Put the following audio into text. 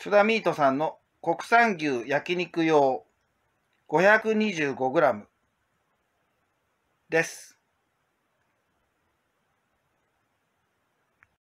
津田ミートさんの国産牛焼肉用 525g です。